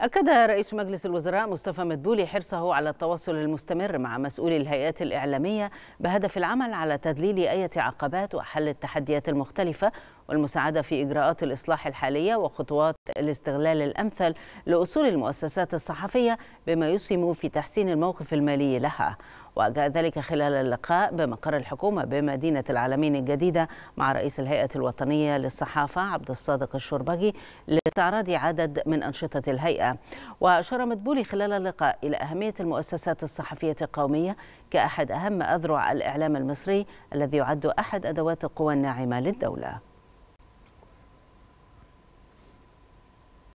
أكد رئيس مجلس الوزراء مصطفى مدبولي حرصه على التواصل المستمر مع مسؤولي الهيئات الإعلامية بهدف العمل على تذليل أي عقبات وحل التحديات المختلفة والمساعدة في إجراءات الإصلاح الحالية وخطوات الاستغلال الأمثل لأصول المؤسسات الصحفية بما يسهم في تحسين الموقف المالي لها وجاء ذلك خلال اللقاء بمقر الحكومة بمدينة العالمين الجديدة مع رئيس الهيئة الوطنية للصحافة عبد الصادق الشربجي لاستعراض عدد من أنشطة الهيئة البيئة وأشار مدبولي خلال اللقاء إلى أهمية المؤسسات الصحفية القومية كأحد أهم أذرع الإعلام المصري الذي يعد أحد أدوات القوى الناعمة للدولة